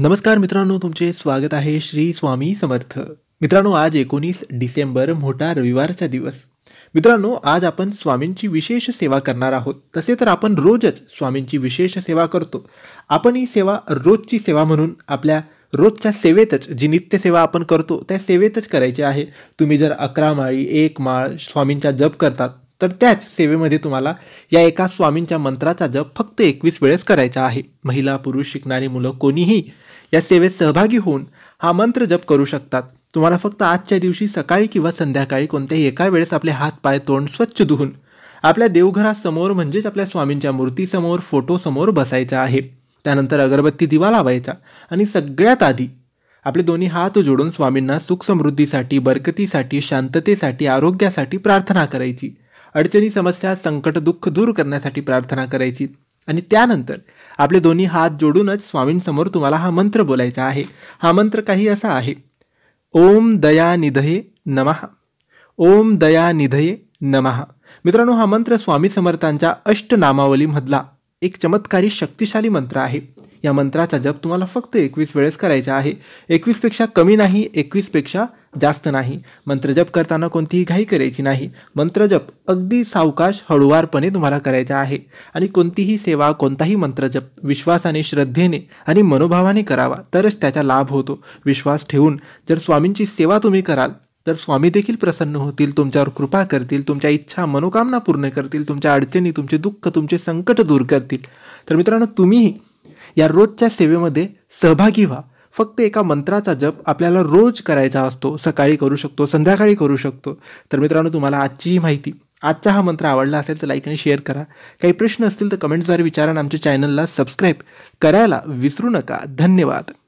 नमस्कार मित्रांनो तुमचे स्वागत आहे श्री स्वामी समर्थ मित्रांनो आज एकोणीस डिसेंबर मोठा रविवारचा दिवस मित्रांनो आज आपण स्वामींची विशेष सेवा करणार आहोत तसे तर आपण रोजच स्वामींची विशेष सेवा करतो आपण ही सेवा रोजची सेवा म्हणून आपल्या रोजच्या सेवेतच जी नित्य सेवा आपण करतो त्या सेवेतच करायची आहे तुम्ही जर अकरा माळी एक माळ स्वामींचा जप करतात तर त्याच सेवेमध्ये तुम्हाला या एका स्वामींच्या मंत्राचा जप फक्त एकवीस वेळेस करायचा आहे महिला पुरुष शिकणारी मुलं कोणीही या सेवेत सहभागी होऊन हा मंत्र जप करू शकतात तुम्हाला फक्त आजच्या दिवशी सकाळी किंवा संध्याकाळी कोणत्याही एका वेळेस आपले हात पाय तोंड स्वच्छ धुवून आपल्या देवघरासमोर म्हणजेच आपल्या स्वामींच्या मूर्तीसमोर फोटोसमोर बसायचा आहे त्यानंतर अगरबत्ती दिवा लावायचा आणि सगळ्यात आधी आपले दोन्ही हात जोडून स्वामींना सुख समृद्धीसाठी बरकतीसाठी शांततेसाठी आरोग्यासाठी प्रार्थना करायची अडचणी समस्या संकट दुःख दूर करण्यासाठी प्रार्थना करायची आणि त्यानंतर आपले दोन्ही हात जोडूनच स्वामींसमोर तुम्हाला हा मंत्र बोलायचा आहे हा मंत्र काही असा आहे ओम दया निधये नमहा ओम दया निधये नमहा मित्रांनो हा मंत्र स्वामी समर्थांच्या अष्टनामावलीमधला एक चमत्कारी शक्तिशाली मंत्र आहे या मंत्राचा जप तुम्हाला फक्त एकवीस वेळेस करायचा आहे एकवीसपेक्षा कमी नाही एकवीसपेक्षा जास्त नाही मंत्रजप करताना कोणतीही घाई करायची नाही मंत्रजप अगदी सावकाश हळुवारपणे तुम्हाला करायचा आहे आणि कोणतीही सेवा कोणताही मंत्रजप विश्वासाने श्रद्धेने आणि मनोभावाने करावा तरच त्याचा लाभ होतो विश्वास ठेवून जर स्वामींची सेवा तुम्ही कराल तर स्वामी देखील प्रसन्न होतील तुमच्यावर कृपा करतील तुमच्या इच्छा मनोकामना पूर्ण करतील तुमच्या अडचणी तुमचे दुःख तुमचे संकट दूर करतील तर मित्रांनो तुम्हीही या रोजच्या सेवेमध्ये सहभागी व्हा फक्त एका मंत्राचा जप आपल्याला रोज करायचा असतो सकाळी करू शकतो संध्याकाळी करू शकतो तर मित्रांनो तुम्हाला आजची माहिती आजचा हा मंत्र आवडला असेल तर लाईक आणि शेअर करा काही प्रश्न असतील तर कमेंट्सद्वारे विचारा आणि आमच्या चॅनलला सबस्क्राईब करायला विसरू नका धन्यवाद